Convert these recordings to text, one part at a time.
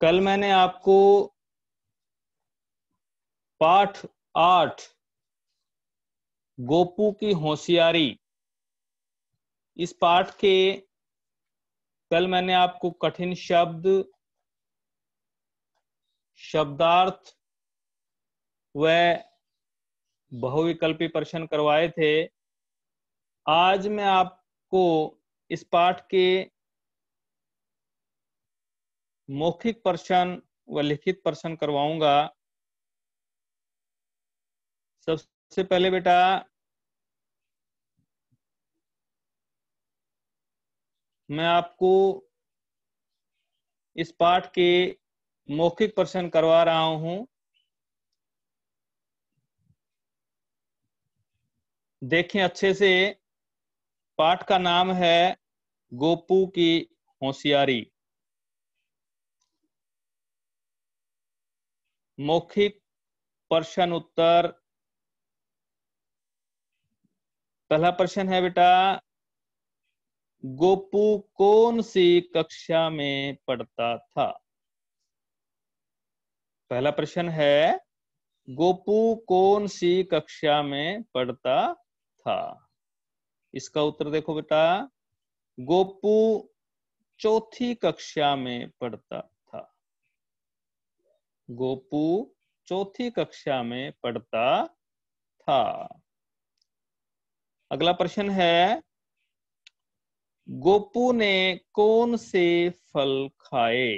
कल मैंने आपको पाठ आठ गोपू की होशियारी इस पाठ के कल मैंने आपको कठिन शब्द शब्दार्थ व बहुविकल्पी प्रश्न करवाए थे आज मैं आपको इस पाठ के मौखिक प्रश्न व लिखित प्रश्न करवाऊंगा सबसे पहले बेटा मैं आपको इस पाठ के मौखिक प्रश्न करवा रहा हूं देखें अच्छे से पाठ का नाम है गोपू की होशियारी मौखिक प्रश्न उत्तर पहला प्रश्न है बेटा गोपू कौन सी कक्षा में पढ़ता था पहला प्रश्न है गोपू कौन सी कक्षा में पढ़ता था इसका उत्तर देखो बेटा गोपू चौथी कक्षा में पढ़ता गोपू चौथी कक्षा में पढ़ता था अगला प्रश्न है गोपू ने कौन से फल खाए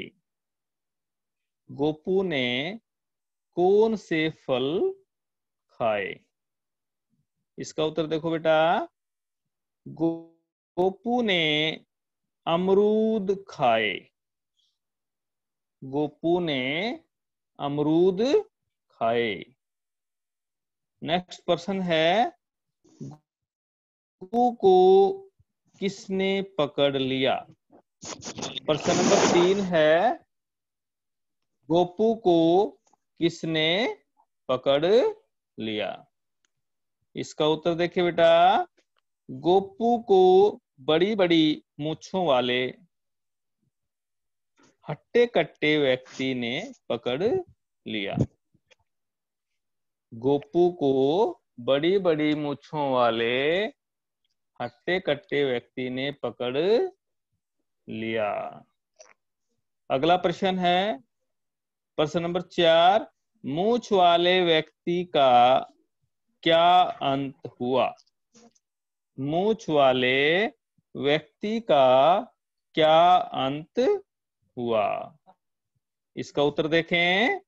गोपू ने कौन से फल खाए इसका उत्तर देखो बेटा गो, गोपू ने अमरूद खाए गोपू ने अमरूद खाए नेक्स्ट पर्सन है को किसने पकड़ लिया प्रश्न नंबर तीन है गोपू को किसने पकड़ लिया इसका उत्तर देखिए बेटा गोपू को बड़ी बड़ी मूछों वाले हट्टे कट्टे व्यक्ति ने पकड़ लिया गोपू को बड़ी बड़ी मूछों वाले हट्टे कट्टे व्यक्ति ने पकड़ लिया अगला प्रश्न है प्रश्न नंबर चार मूछ वाले व्यक्ति का क्या अंत हुआ मूछ वाले व्यक्ति का क्या अंत हुआ इसका उत्तर देखें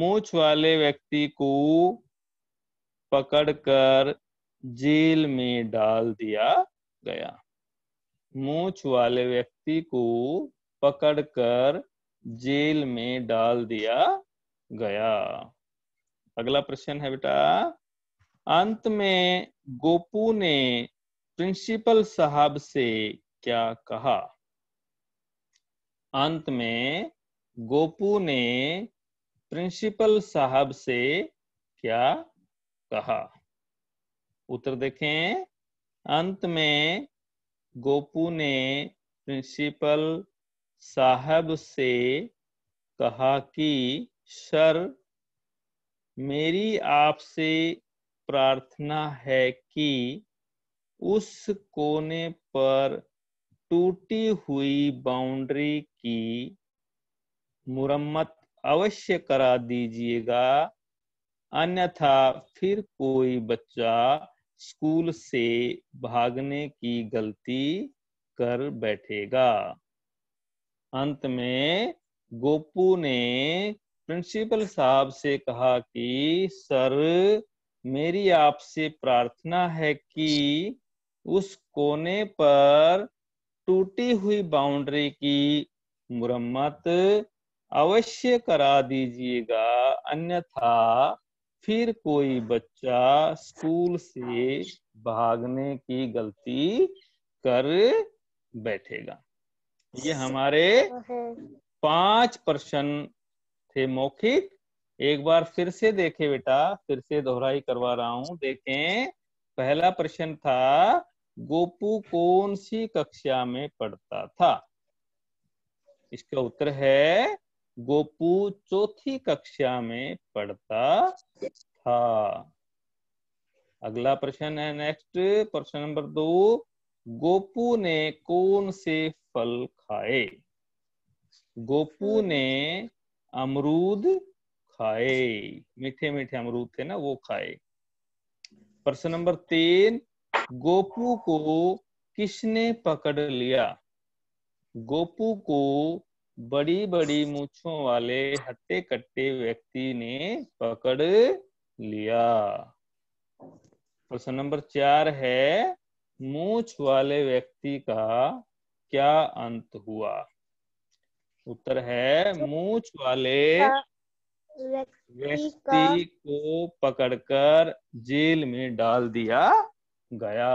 मूछ वाले व्यक्ति को पकड़कर जेल में डाल दिया गया मूछ वाले व्यक्ति को पकड़कर जेल में डाल दिया गया अगला प्रश्न है बेटा अंत में गोपू ने प्रिंसिपल साहब से क्या कहा अंत में गोपू ने प्रिंसिपल साहब से क्या कहा उत्तर देखें अंत में गोपू ने प्रिंसिपल साहब से कहा कि सर मेरी आपसे प्रार्थना है कि उस कोने पर टूटी हुई बाउंड्री की मुरम्मत अवश्य करा दीजिएगा अन्यथा फिर कोई बच्चा स्कूल से भागने की गलती कर बैठेगा अंत में गोपू ने प्रिंसिपल साहब से कहा कि सर मेरी आपसे प्रार्थना है कि उस कोने पर टूटी हुई बाउंड्री की मुरम्मत अवश्य करा दीजिएगा अन्यथा फिर कोई बच्चा स्कूल से भागने की गलती कर बैठेगा ये हमारे पांच प्रश्न थे मौखिक एक बार फिर से देखे बेटा फिर से दोहराई करवा रहा हूं देखें पहला प्रश्न था गोपू कौन सी कक्षा में पढ़ता था इसका उत्तर है गोपू चौथी कक्षा में पढ़ता था अगला प्रश्न है नेक्स्ट प्रश्न नंबर दो गोपू ने कौन से फल खाए गोपू हम्म। ने अमरूद खाए मीठे मीठे अमरूद थे ना वो खाए प्रश्न नंबर तीन गोपू को किसने पकड़ लिया गोपू को बड़ी बड़ी मूछों वाले हट्टे कट्टे व्यक्ति ने पकड़ लिया प्रश्न नंबर चार है मूछ वाले व्यक्ति का क्या अंत हुआ उत्तर है मूछ वाले व्यक्ति को पकड़कर जेल में डाल दिया गया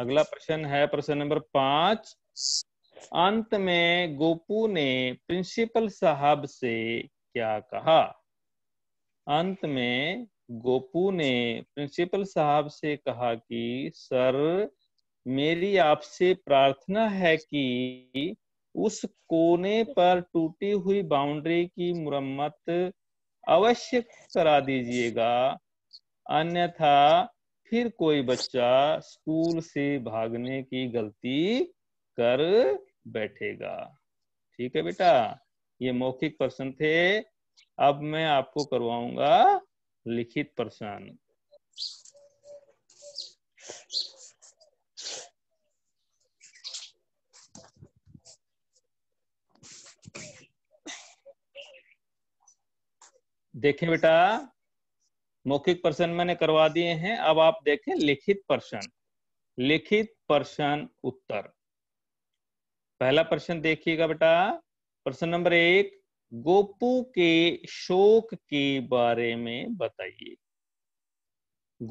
अगला प्रश्न है प्रश्न नंबर पांच अंत में गोपू ने प्रिंसिपल साहब से क्या कहा अंत में गोपू ने प्रिंसिपल साहब से कहा कि सर मेरी आपसे प्रार्थना है कि उस कोने पर टूटी हुई बाउंड्री की मुरम्मत अवश्य करा दीजिएगा अन्यथा फिर कोई बच्चा स्कूल से भागने की गलती कर बैठेगा ठीक है बेटा ये मौखिक प्रश्न थे अब मैं आपको करवाऊंगा लिखित प्रश्न देखें बेटा मौखिक प्रश्न मैंने करवा दिए हैं अब आप देखें लिखित प्रश्न लिखित प्रश्न उत्तर पहला प्रश्न देखिएगा बेटा प्रश्न नंबर एक गोपू के शोक के बारे में बताइए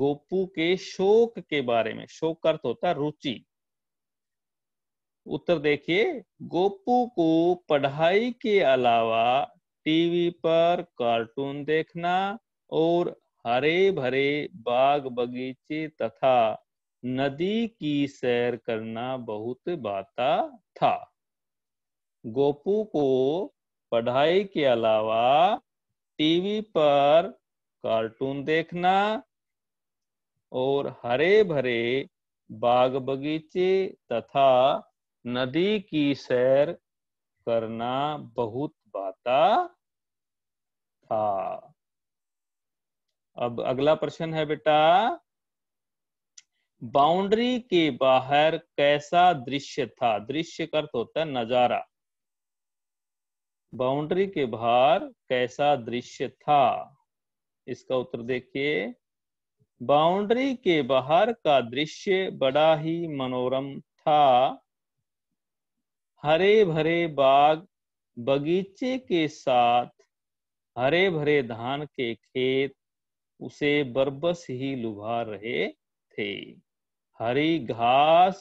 गोपू के शोक के बारे में शोक अर्थ होता रुचि उत्तर देखिए गोपू को पढ़ाई के अलावा टीवी पर कार्टून देखना और हरे भरे बाग बगीचे तथा नदी की सैर करना बहुत बाता था गोपू को पढ़ाई के अलावा टीवी पर कार्टून देखना और हरे भरे बाग बगीचे तथा नदी की सैर करना बहुत बाता अब अगला प्रश्न है बेटा बाउंड्री के बाहर कैसा दृश्य था दृश्य का अर्थ होता है नजारा बाउंड्री के बाहर कैसा दृश्य था इसका उत्तर देखिए बाउंड्री के बाहर का दृश्य बड़ा ही मनोरम था हरे भरे बाग बगीचे के साथ हरे भरे धान के खेत उसे बरबस ही लुभा रहे थे हरी घास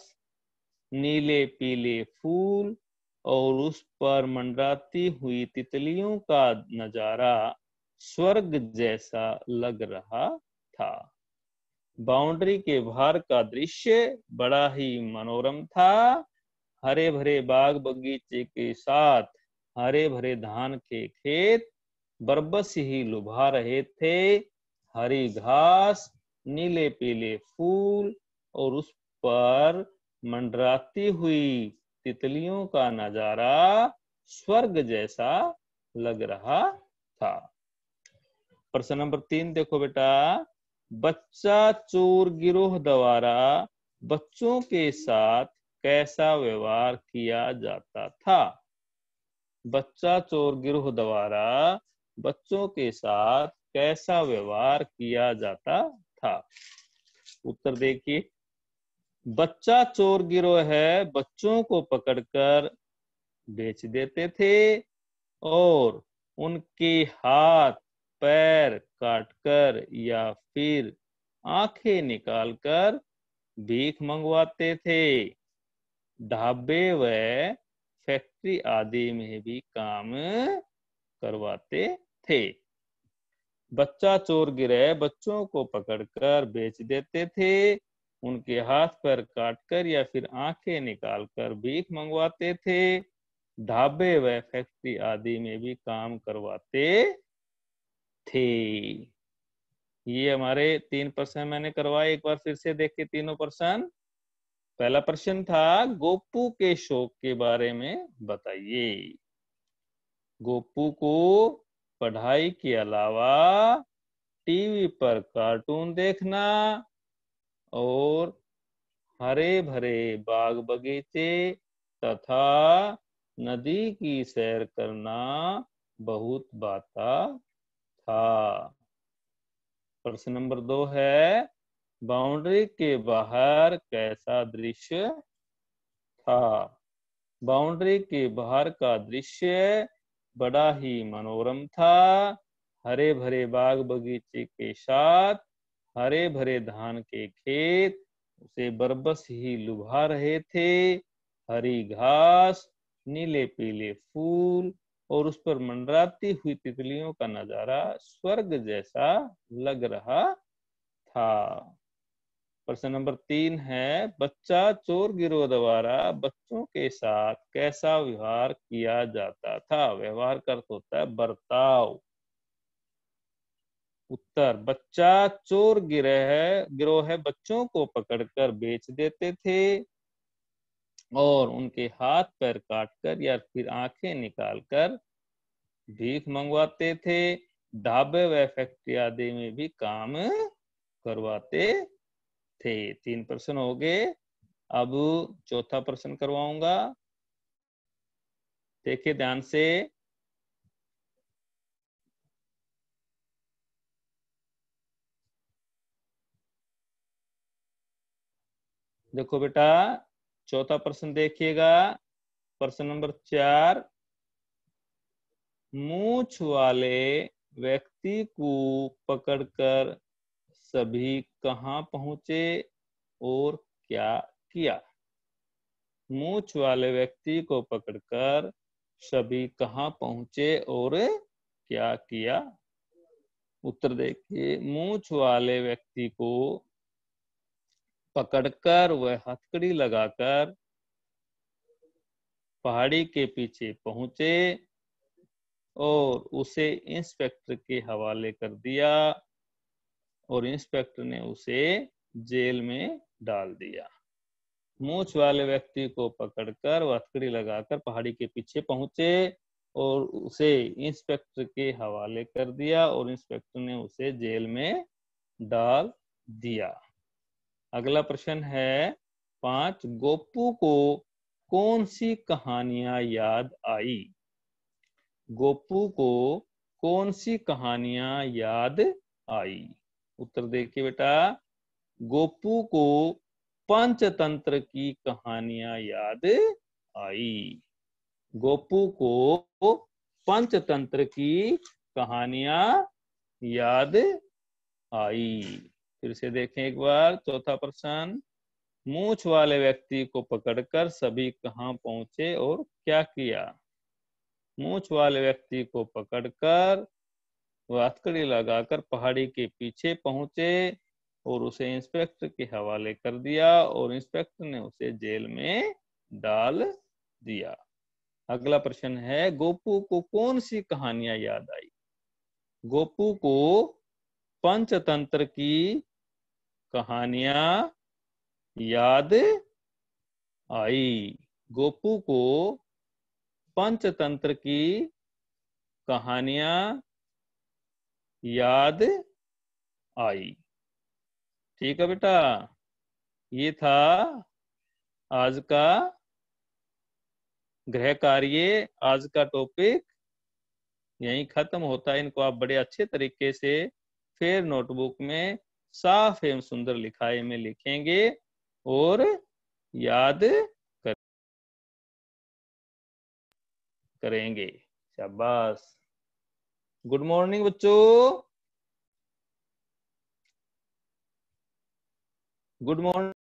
नीले पीले फूल और उस पर मंडराती हुई तितलियों का नजारा स्वर्ग जैसा लग रहा था बाउंड्री के बाहर का दृश्य बड़ा ही मनोरम था हरे भरे बाग बगीचे के साथ हरे भरे धान के खेत बरबस ही लुभा रहे थे हरी घास नीले पीले फूल और उस पर मंडराती हुई तितलियों का नजारा स्वर्ग जैसा लग रहा था प्रश्न नंबर तीन देखो बेटा बच्चा चोर गिरोह द्वारा बच्चों के साथ कैसा व्यवहार किया जाता था बच्चा चोर गिरोह द्वारा बच्चों के साथ कैसा व्यवहार किया जाता था उत्तर देखिए बच्चा चोर गिरोह है बच्चों को पकड़कर बेच देते थे और उनके हाथ पैर काटकर या फिर आंखें निकालकर भीख मंगवाते थे ढाबे व फैक्ट्री आदि में भी काम करवाते थे बच्चा चोर गिरे बच्चों को पकड़कर बेच देते थे उनके हाथ पर काटकर या फिर आंखें निकालकर भीख मंगवाते थे ढाबे व फैक्ट्री आदि में भी काम करवाते थे ये हमारे तीन प्रश्न मैंने करवाए एक बार फिर से देखे तीनों प्रश्न पहला प्रश्न था गोपू के शोक के बारे में बताइए गोपू को पढ़ाई के अलावा टीवी पर कार्टून देखना और हरे भरे बाग बगीचे तथा नदी की सैर करना बहुत बाता था प्रश्न नंबर दो है बाउंड्री के बाहर कैसा दृश्य था बाउंड्री के बाहर का दृश्य बड़ा ही मनोरम था हरे भरे बाग बगीचे के साथ हरे भरे धान के खेत उसे बरबस ही लुभा रहे थे हरी घास नीले पीले फूल और उस पर मंडराती हुई तितलियों का नजारा स्वर्ग जैसा लग रहा था प्रश्न नंबर तीन है बच्चा चोर गिरोह द्वारा बच्चों के साथ कैसा व्यवहार किया जाता था व्यवहार का अर्थ होता है बर्ताव उत्तर बच्चा चोर गिरह गिरोह बच्चों को पकड़कर बेच देते थे और उनके हाथ पैर काटकर या फिर आंखें निकालकर भीख मंगवाते थे ढाबे व फैक्ट्री आदि में भी काम करवाते थे तीन प्रश्न हो गए अब चौथा प्रश्न करवाऊंगा देखिए ध्यान से देखो बेटा चौथा प्रश्न देखिएगा प्रश्न नंबर चार मूछ वाले व्यक्ति को पकड़कर सभी कहा पहुंचे और क्या किया मूछ वाले व्यक्ति को पकड़कर सभी कहा पहुंचे और क्या किया उत्तर देखिए मूछ वाले व्यक्ति को पकड़कर वह हथकड़ी लगाकर पहाड़ी के पीछे पहुंचे और उसे इंस्पेक्टर के हवाले कर दिया और इंस्पेक्टर ने उसे जेल में डाल दिया मूछ वाले व्यक्ति को पकड़कर हथकड़ी लगाकर पहाड़ी के पीछे पहुंचे और उसे इंस्पेक्टर के हवाले कर दिया और इंस्पेक्टर ने उसे जेल में डाल दिया अगला प्रश्न है पांच गोपू को कौन सी कहानियां याद आई गोपू को कौन सी कहानियां याद आई उत्तर देखिए बेटा गोपू को पंचतंत्र की कहानियां याद आई गोपू को पंचतंत्र की कहानियां याद आई फिर से देखें एक बार चौथा प्रश्न मूछ वाले व्यक्ति को पकड़कर सभी कहाँ पहुंचे और क्या किया मूछ वाले व्यक्ति को पकड़कर वह वातकड़ी लगाकर पहाड़ी के पीछे पहुंचे और उसे इंस्पेक्टर के हवाले कर दिया और इंस्पेक्टर ने उसे जेल में डाल दिया अगला प्रश्न है गोपू को कौन सी कहानियां याद आई गोपू को पंचतंत्र की कहानियां याद आई गोपू को पंचतंत्र की कहानियां याद आई ठीक है बेटा ये था आज का गृह कार्य आज का टॉपिक यही खत्म होता है इनको आप बड़े अच्छे तरीके से फिर नोटबुक में साफ एवं सुंदर लिखाई में लिखेंगे और याद करेंगे शाबाश गुड मॉर्निंग बच्चों गुड मॉर्निंग